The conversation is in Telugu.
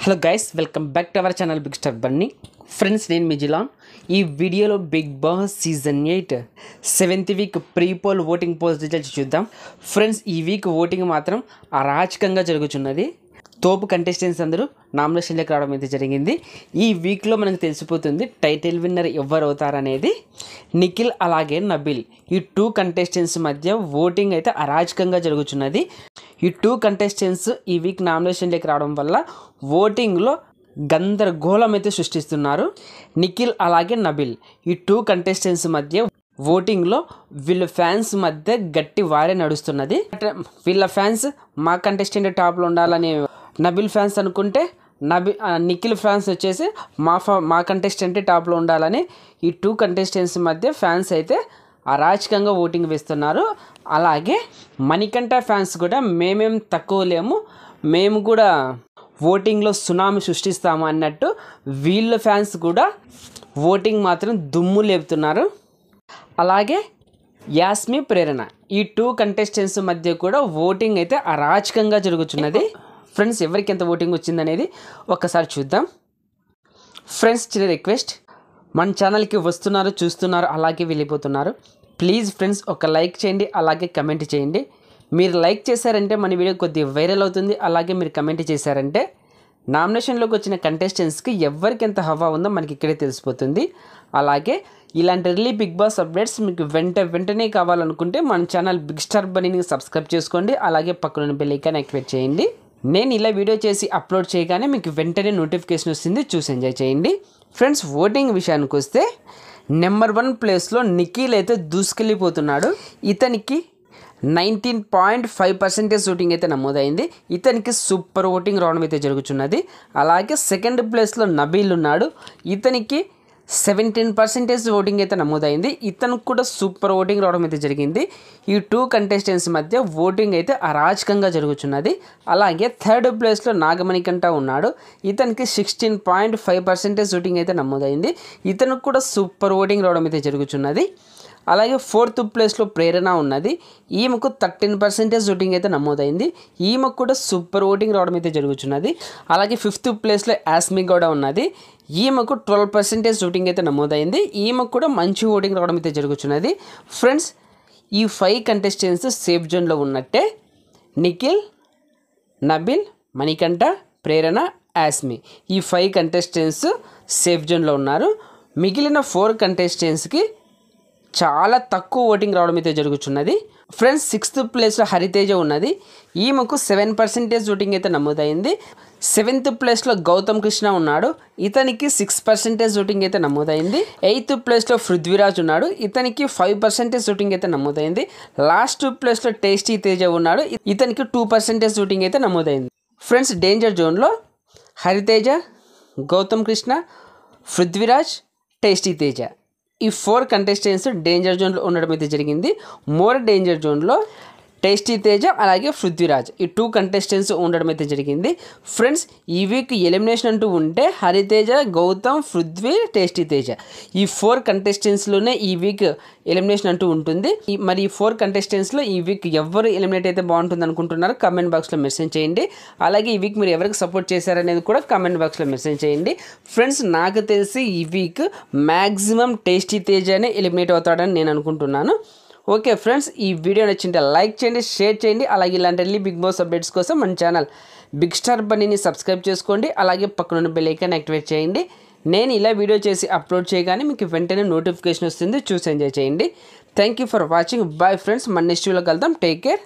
hello guys welcome back to our channel big star Bunny friends నేను మిజిలాన్ ఈ వీడియోలో Big Boss season eight seventh week pre poll voting polls results చూద్దాం ఫ్రెండ్స్ ఈ వీక్ ఓటింగ్ మాత్రం అరాచకంగా జరుగుతున్నది తోపు కంటెస్టెంట్స్ అందరూ నామినేషన్లోకి రావడం అయితే జరిగింది ఈ వీక్లో మనకు తెలిసిపోతుంది టైటిల్ విన్నర్ ఎవరు అవుతారనేది నిఖిల్ అలాగే నబిల్ ఈ టూ కంటెస్టెంట్స్ మధ్య ఓటింగ్ అయితే అరాచకంగా జరుగుతున్నది ఈ టూ కంటెస్టెంట్స్ ఈ వీక్ నామినేషన్లోకి రావడం వల్ల ఓటింగ్లో గందరగోళం అయితే సృష్టిస్తున్నారు నిఖిల్ అలాగే నబిల్ ఈ టూ కంటెస్టెంట్స్ మధ్య ఓటింగ్లో వీళ్ళ ఫ్యాన్స్ మధ్య గట్టి వారే నడుస్తున్నది వీళ్ళ ఫ్యాన్స్ మా కంటెస్టెంట్ టాప్లో ఉండాలని నబిల్ ఫ్యాన్స్ అనుకుంటే నబి నిఖిల్ ఫ్యాన్స్ వచ్చేసి మా మా కంటెస్టెంట్ టాప్లో ఉండాలని ఈ టూ కంటెస్టెంట్స్ మధ్య ఫ్యాన్స్ అయితే అరాచకంగా ఓటింగ్ వేస్తున్నారు అలాగే మణికంఠ ఫ్యాన్స్ కూడా మేమేం తక్కువ లేము మేము కూడా ఓటింగ్లో సునామీ సృష్టిస్తాము అన్నట్టు వీళ్ళ ఫ్యాన్స్ కూడా ఓటింగ్ మాత్రం దుమ్ము లేపుతున్నారు అలాగే యాస్మి ప్రేరణ ఈ టూ కంటెస్టెంట్స్ మధ్య కూడా ఓటింగ్ అయితే అరాచకంగా జరుగుతున్నది ఫ్రెండ్స్ ఎవరికి ఎంత ఓటింగ్ వచ్చిందనేది ఒకసారి చూద్దాం ఫ్రెండ్స్ చిన్న రిక్వెస్ట్ మన ఛానల్కి వస్తున్నారు చూస్తున్నారు అలాగే వెళ్ళిపోతున్నారు ప్లీజ్ ఫ్రెండ్స్ ఒక లైక్ చేయండి అలాగే కమెంట్ చేయండి మీరు లైక్ చేశారంటే మన వీడియో కొద్ది వైరల్ అవుతుంది అలాగే మీరు కమెంట్ చేశారంటే నామినేషన్లోకి వచ్చిన కంటెస్టెంట్స్కి ఎవరికి ఎంత హవా ఉందో మనకి ఇక్కడే తెలిసిపోతుంది అలాగే ఇలాంటి రిలీ బిగ్ బాస్ అప్డేట్స్ మీకు వెంట వెంటనే కావాలనుకుంటే మన ఛానల్ బిగ్ స్టార్ బనీని సబ్స్క్రైబ్ చేసుకోండి అలాగే పక్కనున్న బెల్ ఐకాన్ యాక్టివేట్ చేయండి నేను ఇలా వీడియో చేసి అప్లోడ్ చేయగానే మీకు వెంటనే నోటిఫికేషన్ వస్తుంది చూసి ఎంజాయ్ చేయండి ఫ్రెండ్స్ ఓటింగ్ విషయానికి వస్తే నెంబర్ వన్ ప్లేస్లో నిఖిల్ అయితే దూసుకెళ్ళిపోతున్నాడు ఇతనికి nineteen point five percentage voting అయితే నమోదైంది ఇతనికి సూపర్ ఓటింగ్ రావడం అయితే జరుగుతున్నది అలాగే సెకండ్ ప్లేస్లో నబీల్ ఉన్నాడు ఇతనికి సెవెంటీన్ పర్సెంటేజ్ ఓటింగ్ అయితే నమోదైంది ఇతనికి కూడా సూపర్ ఓటింగ్ రావడం అయితే జరిగింది ఈ టూ కంటెస్టెంట్స్ మధ్య ఓటింగ్ అయితే అరాచకంగా జరుగుతున్నది అలాగే థర్డ్ ప్లేస్లో నాగమణికంట ఉన్నాడు ఇతనికి sixteen point five percentage voting అయితే నమోదైంది ఇతనికి కూడా సూపర్ ఓటింగ్ రావడం అయితే జరుగుతున్నది అలాగే ఫోర్త్ ప్లేస్లో ప్రేరణ ఉన్నది ఈమెకు థర్టీన్ పర్సెంటేజ్ ఓటింగ్ అయితే నమోదైంది ఈమెకు కూడా సూపర్ ఓటింగ్ రావడం అయితే జరుగుతున్నది అలాగే ఫిఫ్త్ ప్లేస్లో యాస్మి కూడా ఉన్నది ఈమెకు ట్వెల్వ్ పర్సెంటేజ్ ఓటింగ్ అయితే నమోదైంది ఈమెకు కూడా మంచి ఓటింగ్ రావడం అయితే జరుగుతున్నది ఫ్రెండ్స్ ఈ ఫైవ్ కంటెస్టెంట్స్ సేఫ్ జోన్లో ఉన్నట్టే నిఖిల్ నబిల్ మణికంఠ ప్రేరణ యాస్మి ఈ ఫైవ్ కంటెస్టెంట్స్ సేఫ్ జోన్లో ఉన్నారు మిగిలిన ఫోర్ కంటెస్టెంట్స్కి చాలా తక్కువ ఓటింగ్ రావడం అయితే జరుగుతున్నది ఫ్రెండ్స్ సిక్స్త్ ప్లేస్లో హరితేజ ఉన్నది ఈమెకు సెవెన్ పర్సెంటేజ్ ఓటింగ్ అయితే నమోదైంది సెవెంత్ ప్లేస్లో గౌతమ్ కృష్ణ ఉన్నాడు ఇతనికి సిక్స్ పర్సెంటేజ్ ఓటింగ్ అయితే నమోదైంది ఎయిత్ ప్లేస్లో పృథ్వీరాజ్ ఉన్నాడు ఇతనికి ఫైవ్ పర్సెంటేజ్ ఓటింగ్ అయితే నమోదైంది లాస్ట్ ప్లేస్లో టేస్టీ తేజ ఉన్నాడు ఇతనికి టూ పర్సెంటేజ్ ఓటింగ్ అయితే నమోదైంది ఫ్రెండ్స్ డేంజర్ జోన్లో హరితేజ గౌతమ్ కృష్ణ పృథ్వీరాజ్ టేస్టీ తేజ ఈ ఫోర్ కంటెస్టెంట్స్ డేంజర్ జోన్లో ఉండడం అయితే జరిగింది మోర్ డేంజర్ జోన్లో టేస్టీ తేజ అలాగే పృథ్వీరాజ్ ఈ టూ కంటెస్టెంట్స్ ఉండడం అయితే జరిగింది ఫ్రెండ్స్ ఈ వీక్ ఎలిమినేషన్ అంటూ ఉంటే హరితేజ గౌతమ్ పృథ్వీ టేస్టీ తేజ ఈ ఫోర్ కంటెస్టెంట్స్లోనే ఈ వీక్ ఎలిమినేషన్ అంటూ ఉంటుంది మరి ఈ ఫోర్ కంటెస్టెంట్స్లో ఈ వీక్ ఎవరు ఎలిమినేట్ అయితే బాగుంటుంది అనుకుంటున్నారు కమెంట్ బాక్స్లో మెసేజ్ చేయండి అలాగే ఈ వీక్ మీరు ఎవరికి సపోర్ట్ చేశారనేది కూడా కమెంట్ బాక్స్లో మెసేజ్ చేయండి ఫ్రెండ్స్ నాకు తెలిసి ఈ వీక్ మ్యాక్సిమం టేస్టీ తేజనే ఎలిమినేట్ అవుతాడని నేను అనుకుంటున్నాను ఓకే ఫ్రెండ్స్ ఈ వీడియో నచ్చింటే లైక్ చేయండి షేర్ చేయండి అలాగే ఇలాంటి బిగ్ బాస్ అప్డేట్స్ కోసం మన ఛానల్ బిగ్ స్టార్ బన్నీని సబ్స్క్రైబ్ చేసుకోండి అలాగే పక్కనున్న బెల్ ఐకాన్ యాక్టివేట్ చేయండి నేను ఇలా వీడియో చేసి అప్లోడ్ చేయగానే మీకు వెంటనే నోటిఫికేషన్ వస్తుంది చూసి ఎంజాయ్ చేయండి thank for watching bye friends మన నెక్స్ట్ వీడియోకి వెళ్దాం టేక్ కేర్